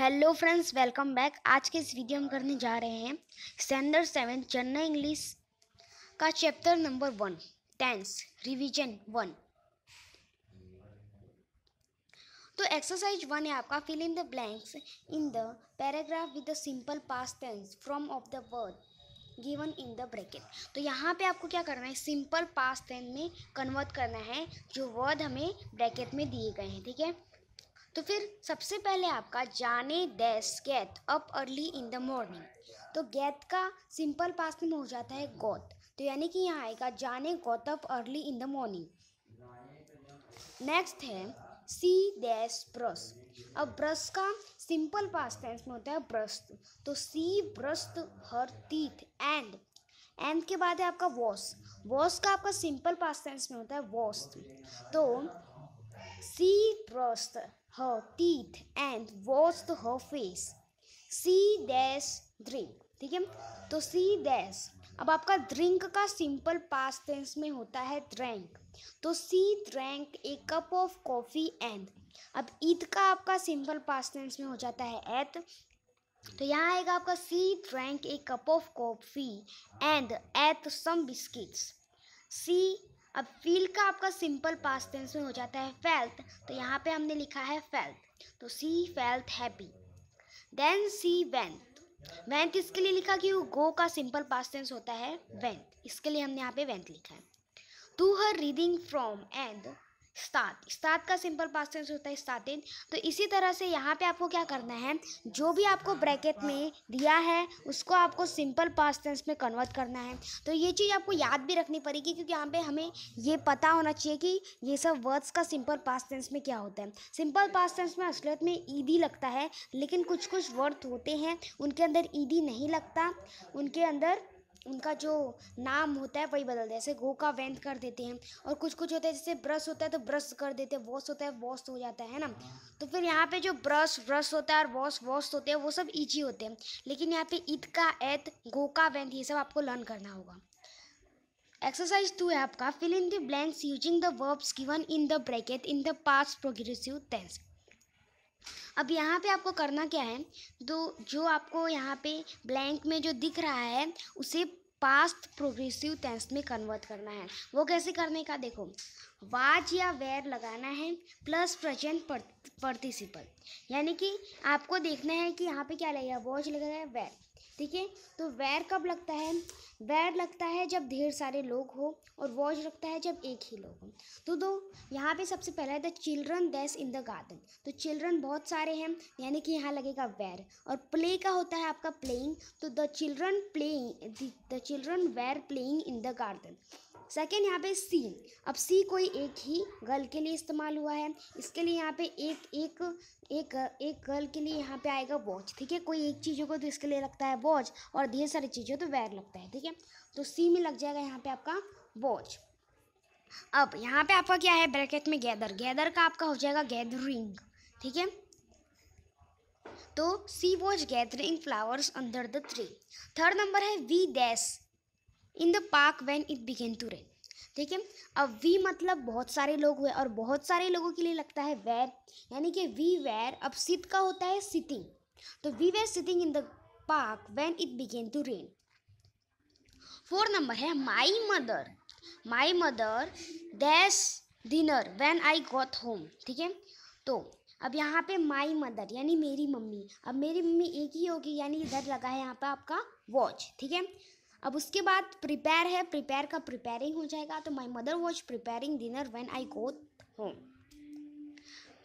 Hello friends welcome back आज के इस वीडियो हम करने जा रहे हैं स्टैंडर्ड सेवन जनरल इंग्लिश का chapter number one tense revision one तो एक्सरसाइज वन है आपका fill in the blanks in the paragraph with the simple past tense from of the word given in the bracket तो यहाँ पे आपको क्या करना है सिंपल पास्ट टेंस में कन्वर्ट करना है जो वर्ड हमें ब्रैकेट में दिए गए हैं ठीक है थीके? तो फिर सबसे पहले आपका जाने dash get up early in the morning तो गैत का सिंपल पास में हो जाता है गौत तो यानी कि यहाँ आएगा जाने got up early in the morning next है सी डैश ब्रश अब ब्रश का सिंपल पास टेंस में होता है ब्रस्त तो she brushed her teeth and and के बाद है आपका वॉश वॉश का आपका सिंपल पास टेंस में होता है वॉश तो She brushed her teeth and washed her face. She dash drink. ठीक है तो सी डैश अब आपका ड्रिंक का सिंपल पास टेंस में होता है ड्रैंक तो she drank a cup of coffee and अब ईद का आपका सिंपल पास टेंस में हो जाता है एट तो यहाँ आएगा आपका she drank a cup of coffee and ate some biscuits she अब फील का आपका सिंपल पास टेंस में हो जाता है फेल्थ तो यहाँ पे हमने लिखा है फेल्थ तो सी फेल्थ हैप्पी देन सी वेंथ वेंथ इसके लिए लिखा कि गो का सिंपल पास टेंस होता है वेंथ इसके लिए हमने यहाँ पे वेंथ लिखा है to her reading from and start start का सिंपल पास्ट टेंस होता है स्तातिन तो इसी तरह से यहाँ पे आपको क्या करना है जो भी आपको ब्रैकेट में दिया है उसको आपको सिंपल पास्ट टेंस में कन्वर्ट करना है तो ये चीज़ आपको याद भी रखनी पड़ेगी क्योंकि यहाँ पे हमें ये पता होना चाहिए कि ये सब वर्ड्स का सिंपल पास्ट टेंस में क्या होता है सिंपल पास्ट टेंस में असलियत में ईदी लगता है लेकिन कुछ कुछ वर्ड होते हैं उनके अंदर ईदी नहीं लगता उनके अंदर उनका जो नाम होता है वही बदल देते हैं जैसे गो का वेंथ कर देते हैं और कुछ कुछ होता है जैसे ब्रश होता है तो ब्रश कर देते हैं वॉश होता है वॉश हो जाता है ना तो फिर यहाँ पे जो ब्रश ब्रश होता है और वॉश वॉश होते हैं वो सब ईजी होते हैं लेकिन यहाँ पे ईद का ऐत गो का वेंथ ये सब आपको लर्न करना होगा एक्सरसाइज टू है आपका fill in the blanks using the verbs given in the bracket in the past progressive tense अब यहाँ पे आपको करना क्या है तो जो आपको यहाँ पे ब्लैंक में जो दिख रहा है उसे पास्ट प्रोग्रेसिव टेंस में कन्वर्ट करना है वो कैसे करने का देखो वाज या वेयर लगाना है प्लस प्रेजेंट पार्टिसिपल यानी कि आपको देखना है कि यहाँ पे क्या लगेगा वॉच लगेगा वेयर ठीक है तो वैर कब लगता है वैर लगता है जब ढेर सारे लोग हो और वॉज लगता है जब एक ही लोग हो तो दो यहाँ पे सबसे पहला है the children dash in the garden तो चिल्ड्रन बहुत सारे हैं यानी कि यहाँ लगेगा वैर और प्ले का होता है आपका प्लेइंग तो the children playing the children were playing in the garden second यहाँ पे सी अब सी कोई एक ही गर्ल के लिए इस्तेमाल हुआ है इसके लिए यहाँ पे एक एक एक एक गर्ल के लिए यहाँ पे आएगा वॉच ठीक है कोई एक चीज़ होगा तो इसके लिए लगता है वॉच और ढेर सारी चीज़ें तो वैर लगता है ठीक है तो सी में लग जाएगा यहाँ पे आपका वॉच अब यहाँ पे आपका क्या है ब्रैकेट में गैदर गैदर का आपका हो जाएगा गैदरिंग ठीक है तो she was gathering flowers under the tree third number है we dash in the park when it began to rain ठीक है अब वी मतलब बहुत सारे लोग हुए और बहुत सारे लोगों के लिए लगता है वेर यानी कि वी वेर अब सिट का होता है सिटिंग तो we were sitting in the park when it began to rain four number है my mother my mother dash dinner when I got home ठीक है तो अब यहाँ पे माई मदर यानी मेरी मम्मी अब मेरी मम्मी एक ही होगी यानी इधर लगा है यहाँ पे आपका वॉच ठीक है अब उसके बाद प्रिपेयर है प्रिपेयर का प्रिपेयरिंग हो जाएगा तो my mother was preparing dinner when I go home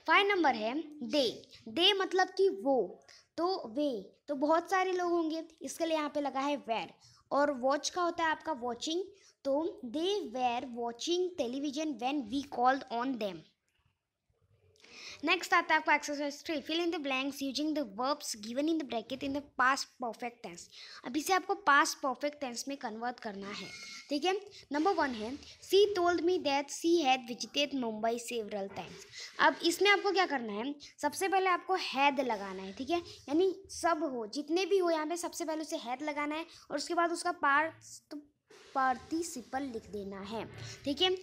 five number है दे दे मतलब कि वो तो वे तो बहुत सारे लोग होंगे इसके लिए यहाँ पे लगा है वेर और वॉच का होता है आपका वॉचिंग तो they were watching television when we called on them next आता है आपको exercise three fill in the blanks using the verbs given in the bracket in the past perfect tense अब इसे आपको पास परफेक्ट टेंस में convert करना है ठीक है नंबर वन है she told me that she had visited Mumbai several times अब इसमें आपको क्या करना है सबसे पहले आपको हैद लगाना है ठीक है यानी सब हो जितने भी हो यहाँ पे सबसे पहले उसे हैद लगाना है और उसके बाद उसका पार्ट तो पार्टिसिपल लिख देना है ठीक है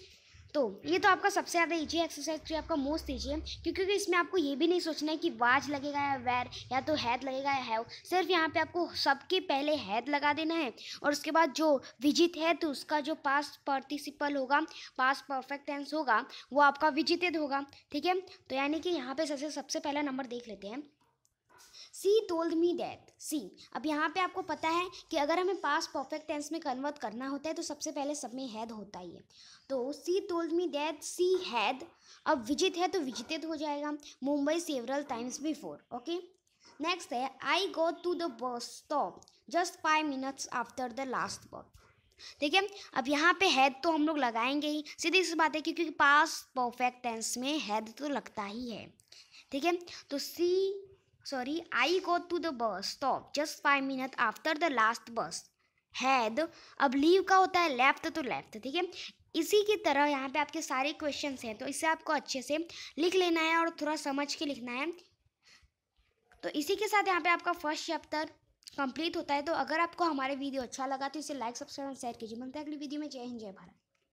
तो ये तो आपका सबसे ज़्यादा ईजी है एक्सरसाइज थ्री आपका मोस्ट ईजी है क्योंकि इसमें आपको ये भी नहीं सोचना है कि वाज लगेगा या वैर या तो हैद लगेगा या हैव सिर्फ यहाँ पे आपको सबके पहले हैद लगा देना है और उसके बाद जो विजित है तो उसका जो पास पार्टिसिपल होगा पास परफेक्ट टेंस होगा वो आपका विजिटेड होगा ठीक है तो यानी कि यहाँ पे सबसे सबसे पहला नंबर देख लेते हैं सी टोल्ड मी दैट सी अब यहाँ पे आपको पता है कि अगर हमें पास परफेक्ट टेंस में कन्वर्ट करना होता है तो सबसे पहले सब में हैद होता ही है तो सी टोल्ड मी दैट सी हैद अब विजित है तो विजिटेड हो जाएगा Mumbai several times before okay next है I go to the bus stop just five minutes after the last bus ठीक है अब यहाँ पे हैद तो हम लोग लगाएंगे ही सीधी सी बात है क्योंकि पास परफेक्ट टेंस में हैद तो लगता ही है ठीक है तो she sorry I go to the bus stop just five minute after the last bus had अब लीव का होता है लेफ्ट तो लेफ्ट ठीक है इसी की तरह यहाँ पे आपके सारे क्वेश्चन हैं तो इसे आपको अच्छे से लिख लेना है और थोड़ा समझ के लिखना है तो इसी के साथ यहाँ पे आपका फर्स्ट चैप्टर कंप्लीट होता है तो अगर आपको हमारे वीडियो अच्छा लगा तो इसे लाइक सब्सक्राइब और शेयर कीजिए मिलते हैं अगली वीडियो में जय हिंद जय भारत